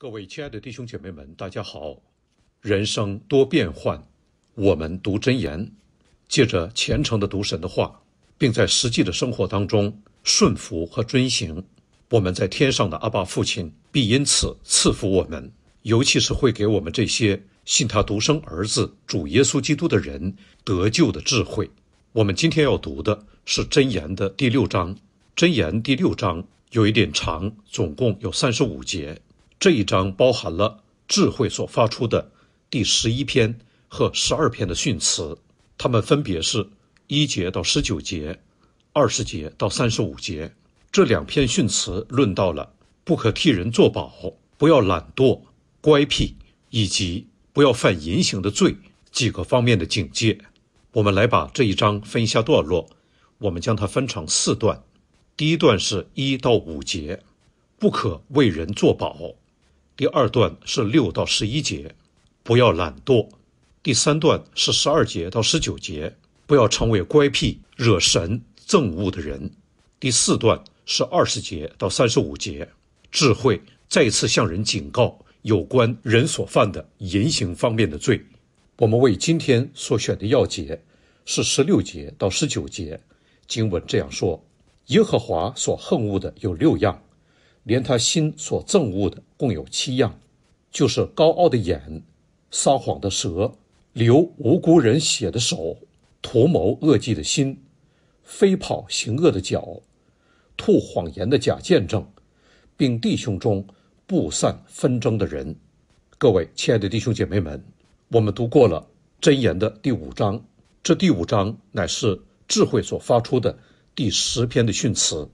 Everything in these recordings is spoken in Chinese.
各位亲爱的弟兄姐妹们，大家好！人生多变幻，我们读真言，借着虔诚的读神的话，并在实际的生活当中顺服和遵行，我们在天上的阿爸父亲必因此赐福我们，尤其是会给我们这些信他独生儿子主耶稣基督的人得救的智慧。我们今天要读的是真言的第六章，真言第六章有一点长，总共有三十五节。这一章包含了智慧所发出的第十一篇和十二篇的训词，它们分别是一节到十九节，二十节到三十五节。这两篇训词论到了不可替人作保、不要懒惰、乖僻，以及不要犯淫行的罪几个方面的警戒。我们来把这一章分一下段落，我们将它分成四段。第一段是一到五节，不可为人作保。第二段是六到十一节，不要懒惰；第三段是十二节到十九节，不要成为乖僻、惹神憎恶的人；第四段是二十节到三十五节，智慧再一次向人警告有关人所犯的言行方面的罪。我们为今天所选的要节是十六节到十九节，经文这样说：耶和华所恨恶的有六样。连他心所憎恶的共有七样，就是高傲的眼、撒谎的舌、流无辜人血的手、图谋恶计的心、飞跑行恶的脚、吐谎言的假见证，并弟兄中不散纷争的人。各位亲爱的弟兄姐妹们，我们读过了箴言的第五章，这第五章乃是智慧所发出的第十篇的训词。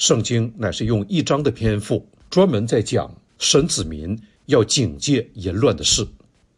圣经乃是用一章的篇幅专门在讲神子民要警戒淫乱的事。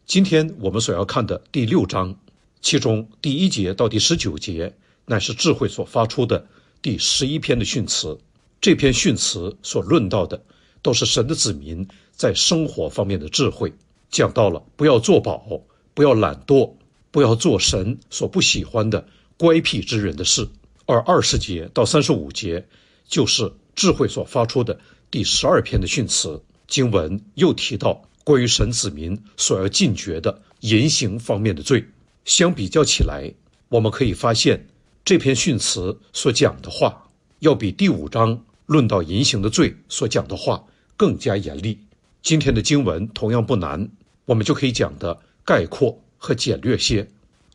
今天我们所要看的第六章，其中第一节到第十九节乃是智慧所发出的第十一篇的训词。这篇训词所论到的，都是神的子民在生活方面的智慧，讲到了不要作保，不要懒惰，不要做神所不喜欢的乖僻之人的事。而二十节到三十五节。就是智慧所发出的第十二篇的训词，经文又提到关于神子民所要禁绝的淫行方面的罪。相比较起来，我们可以发现这篇训词所讲的话，要比第五章论到淫行的罪所讲的话更加严厉。今天的经文同样不难，我们就可以讲的概括和简略些。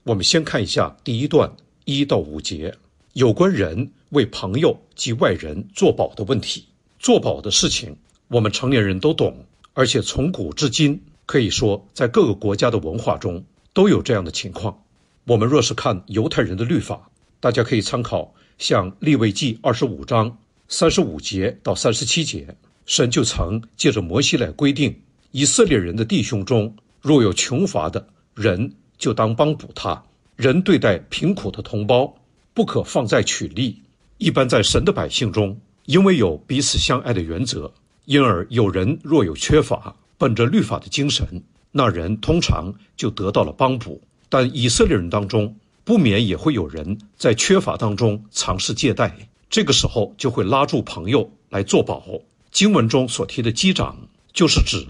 我们先看一下第一段一到五节有关人。为朋友及外人作保的问题，作保的事情，我们成年人都懂，而且从古至今，可以说在各个国家的文化中都有这样的情况。我们若是看犹太人的律法，大家可以参考像利未记二十五章三十五节到三十七节，神就曾借着摩西来规定，以色列人的弟兄中若有穷乏的人，就当帮补他；人对待贫苦的同胞，不可放在取利。一般在神的百姓中，因为有彼此相爱的原则，因而有人若有缺乏，本着律法的精神，那人通常就得到了帮补。但以色列人当中不免也会有人在缺乏当中尝试借贷，这个时候就会拉住朋友来做保。经文中所提的机长，就是指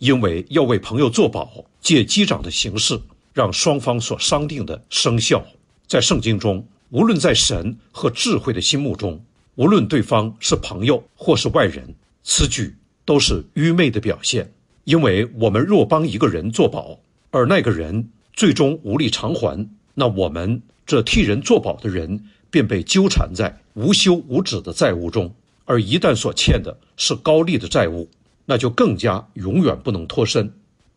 因为要为朋友做保，借机长的形式让双方所商定的生效。在圣经中。无论在神和智慧的心目中，无论对方是朋友或是外人，此举都是愚昧的表现。因为我们若帮一个人做保，而那个人最终无力偿还，那我们这替人做保的人便被纠缠在无休无止的债务中。而一旦所欠的是高利的债务，那就更加永远不能脱身。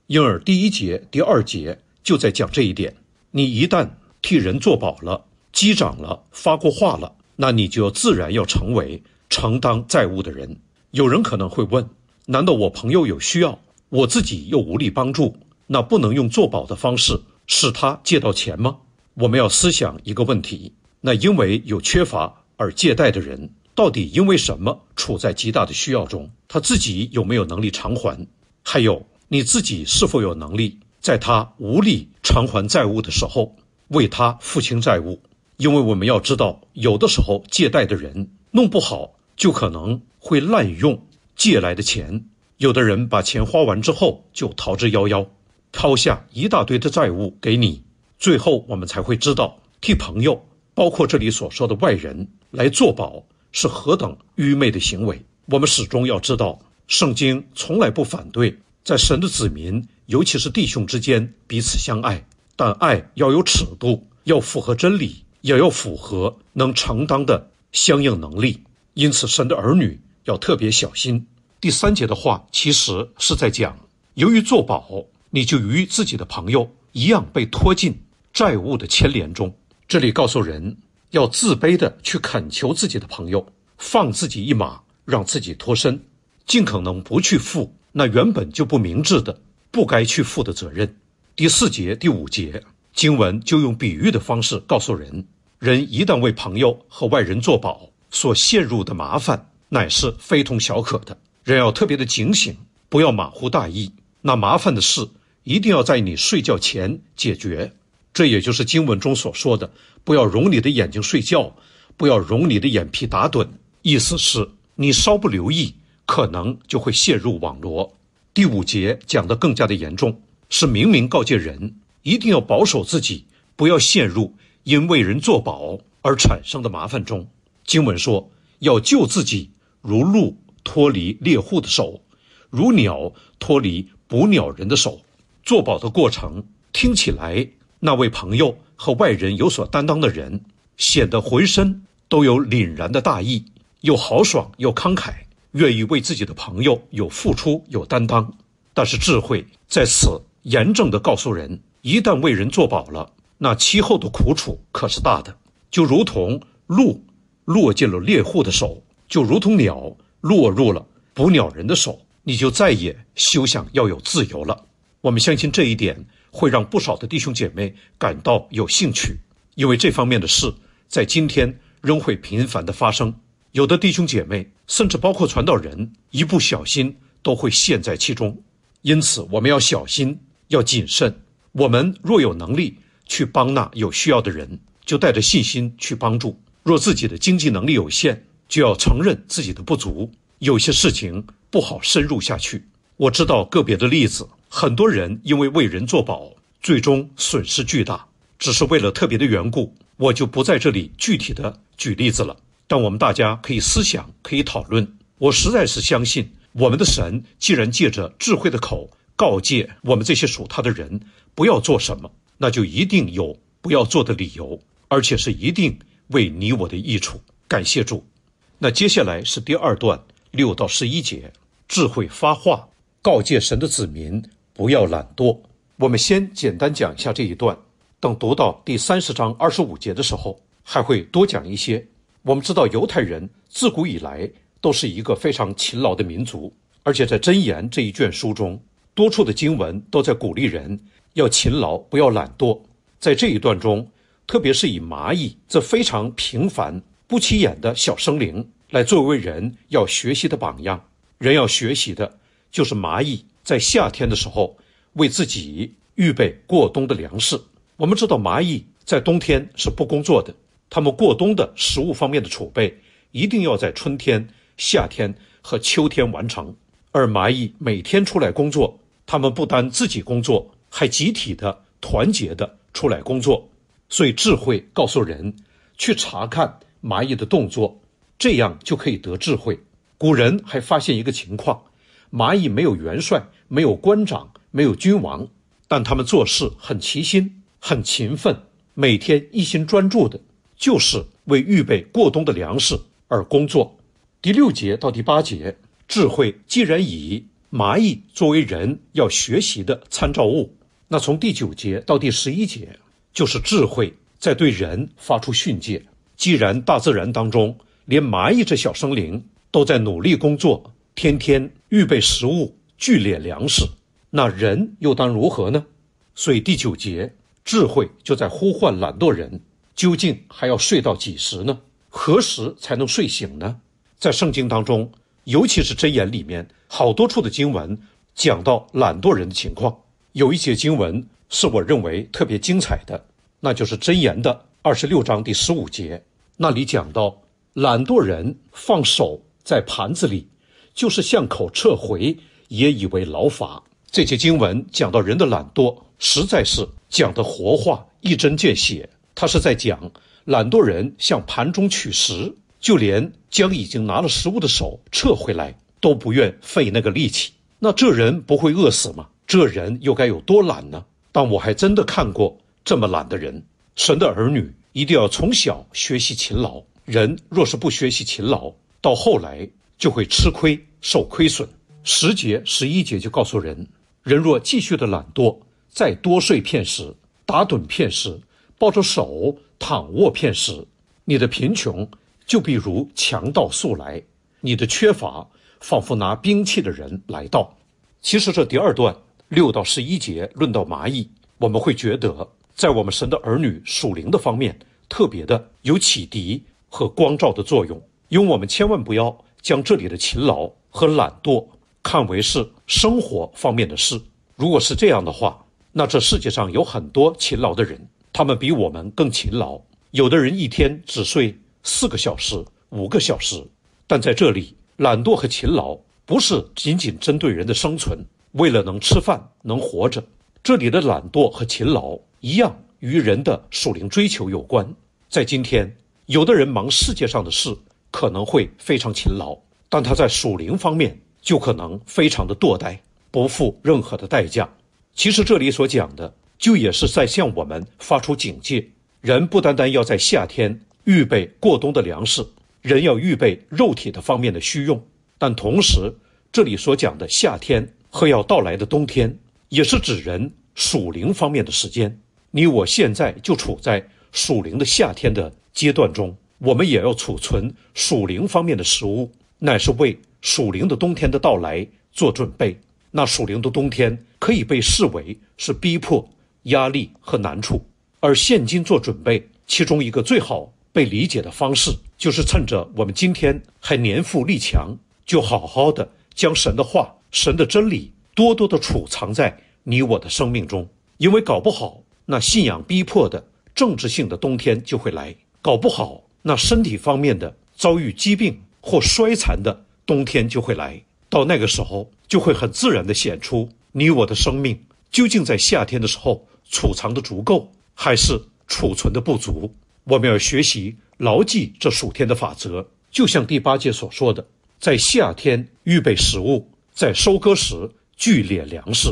因而，第一节、第二节就在讲这一点：你一旦替人做保了。击掌了，发过话了，那你就自然要成为承担债务的人。有人可能会问：难道我朋友有需要，我自己又无力帮助，那不能用做保的方式使他借到钱吗？我们要思想一个问题：那因为有缺乏而借贷的人，到底因为什么处在极大的需要中？他自己有没有能力偿还？还有你自己是否有能力，在他无力偿还债务的时候，为他付清债务？因为我们要知道，有的时候借贷的人弄不好就可能会滥用借来的钱，有的人把钱花完之后就逃之夭夭，抛下一大堆的债务给你。最后我们才会知道，替朋友，包括这里所说的外人来作保，是何等愚昧的行为。我们始终要知道，圣经从来不反对在神的子民，尤其是弟兄之间彼此相爱，但爱要有尺度，要符合真理。也要符合能承担的相应能力，因此神的儿女要特别小心。第三节的话，其实是在讲，由于作保，你就与自己的朋友一样被拖进债务的牵连中。这里告诉人，要自卑的去恳求自己的朋友放自己一马，让自己脱身，尽可能不去负那原本就不明智的、不该去负的责任。第四节、第五节经文就用比喻的方式告诉人。人一旦为朋友和外人做保，所陷入的麻烦，乃是非同小可的。人要特别的警醒，不要马虎大意。那麻烦的事，一定要在你睡觉前解决。这也就是经文中所说的：不要容你的眼睛睡觉，不要容你的眼皮打盹。意思是，你稍不留意，可能就会陷入网罗。第五节讲的更加的严重，是明明告诫人，一定要保守自己，不要陷入。因为人作保而产生的麻烦中，经文说要救自己，如鹿脱离猎户的手，如鸟脱离捕鸟人的手。作保的过程听起来，那位朋友和外人有所担当的人，显得浑身都有凛然的大义，又豪爽又慷慨，愿意为自己的朋友有付出有担当。但是智慧在此严正地告诉人：一旦为人作保了。那其后的苦楚可是大的，就如同鹿落进了猎户的手，就如同鸟落入了捕鸟人的手，你就再也休想要有自由了。我们相信这一点会让不少的弟兄姐妹感到有兴趣，因为这方面的事在今天仍会频繁的发生。有的弟兄姐妹，甚至包括传道人，一不小心都会陷在其中。因此，我们要小心，要谨慎。我们若有能力。去帮那有需要的人，就带着信心去帮助。若自己的经济能力有限，就要承认自己的不足，有些事情不好深入下去。我知道个别的例子，很多人因为为人作保，最终损失巨大。只是为了特别的缘故，我就不在这里具体的举例子了。但我们大家可以思想，可以讨论。我实在是相信，我们的神既然借着智慧的口告诫我们这些属他的人不要做什么。那就一定有不要做的理由，而且是一定为你我的益处。感谢主。那接下来是第二段六到十一节，智慧发话告诫神的子民不要懒惰。我们先简单讲一下这一段，等读到第三十章二十五节的时候，还会多讲一些。我们知道犹太人自古以来都是一个非常勤劳的民族，而且在《箴言》这一卷书中，多处的经文都在鼓励人。要勤劳，不要懒惰。在这一段中，特别是以蚂蚁这非常平凡、不起眼的小生灵来作为人要学习的榜样。人要学习的就是蚂蚁在夏天的时候为自己预备过冬的粮食。我们知道，蚂蚁在冬天是不工作的，它们过冬的食物方面的储备一定要在春天、夏天和秋天完成。而蚂蚁每天出来工作，它们不单自己工作。还集体的、团结的出来工作，所以智慧告诉人去查看蚂蚁的动作，这样就可以得智慧。古人还发现一个情况：蚂蚁没有元帅，没有官长，没有君王，但他们做事很齐心，很勤奋，每天一心专注的就是为预备过冬的粮食而工作。第六节到第八节，智慧既然以蚂蚁作为人要学习的参照物。那从第九节到第十一节，就是智慧在对人发出训诫。既然大自然当中连蚂蚁这小生灵都在努力工作，天天预备食物、聚敛粮食，那人又当如何呢？所以第九节智慧就在呼唤懒惰人：究竟还要睡到几时呢？何时才能睡醒呢？在圣经当中，尤其是箴言里面，好多处的经文讲到懒惰人的情况。有一节经文是我认为特别精彩的，那就是《箴言》的二十六章第十五节，那里讲到懒惰人放手在盘子里，就是向口撤回，也以为劳乏。这节经文讲到人的懒惰，实在是讲的活话，一针见血。他是在讲懒惰人向盘中取食，就连将已经拿了食物的手撤回来，都不愿费那个力气。那这人不会饿死吗？这人又该有多懒呢？但我还真的看过这么懒的人。神的儿女一定要从小学习勤劳。人若是不学习勤劳，到后来就会吃亏受亏损。十节十一节就告诉人：人若继续的懒惰，在多睡片时、打盹片时、抱着手躺卧片时，你的贫穷就比如强盗速来；你的缺乏仿佛拿兵器的人来到。其实这第二段。六到十一节论到蚂蚁，我们会觉得在我们神的儿女属灵的方面特别的有启迪和光照的作用，因为我们千万不要将这里的勤劳和懒惰看为是生活方面的事。如果是这样的话，那这世界上有很多勤劳的人，他们比我们更勤劳。有的人一天只睡四个小时、五个小时，但在这里，懒惰和勤劳不是仅仅针对人的生存。为了能吃饭能活着，这里的懒惰和勤劳一样，与人的属灵追求有关。在今天，有的人忙世界上的事，可能会非常勤劳，但他在属灵方面就可能非常的堕怠，不付任何的代价。其实这里所讲的，就也是在向我们发出警戒：人不单单要在夏天预备过冬的粮食，人要预备肉体的方面的需用，但同时，这里所讲的夏天。和要到来的冬天，也是指人属灵方面的时间。你我现在就处在属灵的夏天的阶段中，我们也要储存属灵方面的食物，乃是为属灵的冬天的到来做准备。那属灵的冬天可以被视为是逼迫、压力和难处，而现今做准备，其中一个最好被理解的方式，就是趁着我们今天还年富力强，就好好的将神的话。神的真理多多的储藏在你我的生命中，因为搞不好那信仰逼迫的政治性的冬天就会来，搞不好那身体方面的遭遇疾病或衰残的冬天就会来。到那个时候，就会很自然的显出你我的生命究竟在夏天的时候储藏的足够还是储存的不足。我们要学习牢记这数天的法则，就像第八戒所说的，在夏天预备食物。在收割时，剧烈粮食，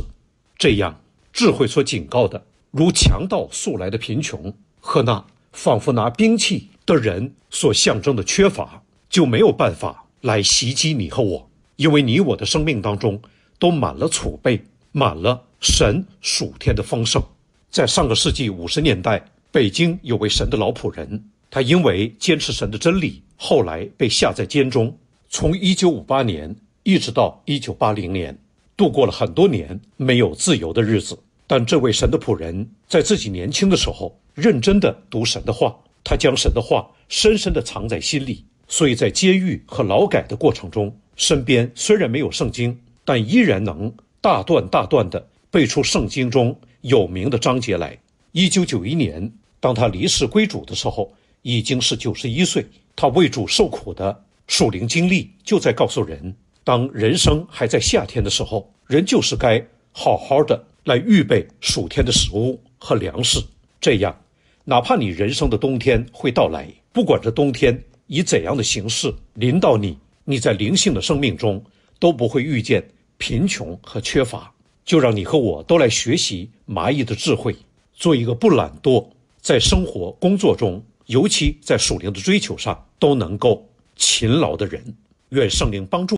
这样智慧所警告的，如强盗素来的贫穷和那仿佛拿兵器的人所象征的缺乏，就没有办法来袭击你和我，因为你我的生命当中都满了储备，满了神属天的丰盛。在上个世纪五十年代，北京有位神的老仆人，他因为坚持神的真理，后来被下在监中。从一九五八年。一直到一九八零年，度过了很多年没有自由的日子。但这位神的仆人，在自己年轻的时候，认真的读神的话，他将神的话深深的藏在心里。所以在监狱和劳改的过程中，身边虽然没有圣经，但依然能大段大段的背出圣经中有名的章节来。一九九一年，当他离世归主的时候，已经是九十一岁。他为主受苦的属灵经历，就在告诉人。当人生还在夏天的时候，人就是该好好的来预备暑天的食物和粮食。这样，哪怕你人生的冬天会到来，不管这冬天以怎样的形式临到你，你在灵性的生命中都不会遇见贫穷和缺乏。就让你和我都来学习蚂蚁的智慧，做一个不懒惰，在生活工作中，尤其在属灵的追求上，都能够勤劳的人。愿圣灵帮助。